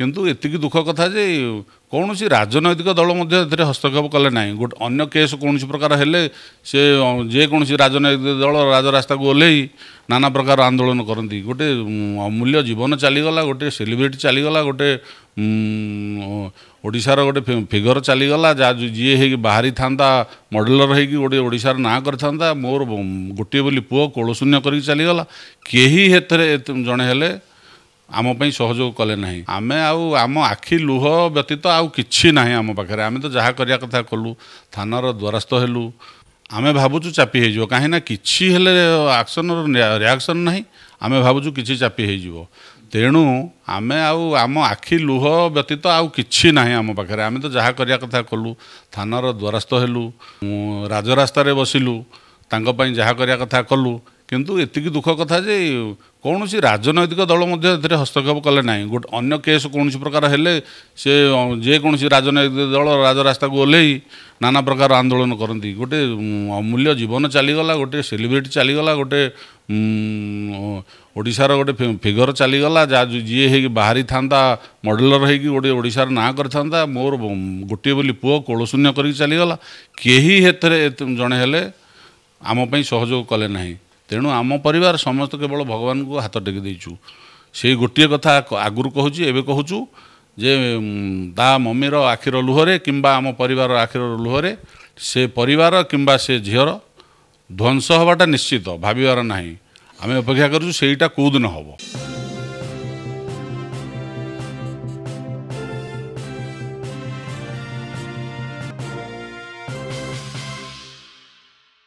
କିନ୍ତୁ ଏତିକି ଦୁଃଖ କଥା ଯେ କୌଣସି ରାଜନୈତିକ ଦଳ ମଧ୍ୟ ଏଥିରେ ହସ୍ତକ୍ଷେପ କଲେ ନାହିଁ ଗୋଟେ ଅନ୍ୟ କେସ୍ କୌଣସି ପ୍ରକାର ହେଲେ ସେ ଯେକୌଣସି ରାଜନୈତିକ ଦଳ ରାଜରାସ୍ତାକୁ ଓହ୍ଲେଇ ନାନା ପ୍ରକାର ଆନ୍ଦୋଳନ କରନ୍ତି ଗୋଟେ ଅମୂଲ୍ୟ ଜୀବନ ଚାଲିଗଲା ଗୋଟେ ସେଲିବ୍ରିଟି ଚାଲିଗଲା ଗୋଟେ ଓଡ଼ିଶାର ଗୋଟେ ଫିଗର ଚାଲିଗଲା ଯାହା ଯିଏ ହେଇକି ବାହାରିଥାନ୍ତା ମଡ଼େଲର ହେଇକି ଗୋଟେ ଓଡ଼ିଶାର ନାଁ କରିଥାନ୍ତା ମୋର ଗୋଟିଏ ବୋଲି ପୁଅ କୋଳଶୂନ୍ୟ କରିକି ଚାଲିଗଲା କେହି ଏଥିରେ ଜଣେ ହେଲେ ଆମ ପାଇଁ ସହଯୋଗ କଲେ ନାହିଁ ଆମେ ଆଉ ଆମ ଆଖି ଲୁହ ବ୍ୟତୀତ ଆଉ କିଛି ନାହିଁ ଆମ ପାଖରେ ଆମେ ତ ଯାହା କରିବା କଥା କଲୁ ଥାନାର ଦ୍ୱାରସ୍ଥ ହେଲୁ ଆମେ ଭାବୁଛୁ ଚାପି ହେଇଯିବ କାହିଁକିନା କିଛି ହେଲେ ଆକ୍ସନର ରିଆକ୍ସନ୍ ନାହିଁ ଆମେ ଭାବୁଛୁ କିଛି ଚାପି ହେଇଯିବ ତେଣୁ ଆମେ ଆଉ ଆମ ଆଖି ଲୁହ ବ୍ୟତୀତ ଆଉ କିଛି ନାହିଁ ଆମ ପାଖରେ ଆମେ ତ ଯାହା କରିବା କଥା କଲୁ ଥାନାର ଦ୍ୱାରସ୍ଥ ହେଲୁ ରାଜରାସ୍ତାରେ ବସିଲୁ ତାଙ୍କ ପାଇଁ ଯାହା କରିବା କଥା କଲୁ କିନ୍ତୁ ଏତିକି ଦୁଃଖ କଥା ଯେ କୌଣସି ରାଜନୈତିକ ଦଳ ମଧ୍ୟ ଏଥିରେ ହସ୍ତକ୍ଷେପ କଲେ ନାହିଁ ଗୋଟେ ଅନ୍ୟ କେସ୍ କୌଣସି ପ୍ରକାର ହେଲେ ସେ ଯେକୌଣସି ରାଜନୈତିକ ଦଳ ରାଜରାସ୍ତାକୁ ଓହ୍ଲେଇ ନାନା ପ୍ରକାର ଆନ୍ଦୋଳନ କରନ୍ତି ଗୋଟେ ଅମୂଲ୍ୟ ଜୀବନ ଚାଲିଗଲା ଗୋଟେ ସେଲିବ୍ରିଟି ଚାଲିଗଲା ଗୋଟେ ଓଡ଼ିଶାର ଗୋଟେ ଫିଗର ଚାଲିଗଲା ଯାହା ଯିଏ ହେଇକି ବାହାରିଥାନ୍ତା ମଡ଼େଲର ହେଇକି ଗୋଟେ ଓଡ଼ିଶାର ନାଁ କରିଥାନ୍ତା ମୋର ଗୋଟିଏ ବୋଲି ପୁଅ କୋଳଶୂନ୍ୟ କରିକି ଚାଲିଗଲା କେହି ଏଥିରେ ଜଣେ ହେଲେ ଆମ ପାଇଁ ସହଯୋଗ କଲେ ନାହିଁ ତେଣୁ ଆମ ପରିବାର ସମସ୍ତେ କେବଳ ଭଗବାନଙ୍କୁ ହାତ ଟେକି ଦେଇଛୁ ସେଇ ଗୋଟିଏ କଥା ଆଗରୁ କହୁଛି ଏବେ କହୁଛୁ ଯେ ତା ମମିର ଆଖିର ଲୁହରେ କିମ୍ବା ଆମ ପରିବାରର ଆଖିର ଲୁହରେ ସେ ପରିବାର କିମ୍ବା ସେ ଝିଅର ଧ୍ୱଂସ ହେବାଟା ନିଶ୍ଚିତ ଭାବିବାର ନାହିଁ ଆମେ ଅପେକ୍ଷା କରୁଛୁ ସେଇଟା କେଉଁଦିନ ହେବ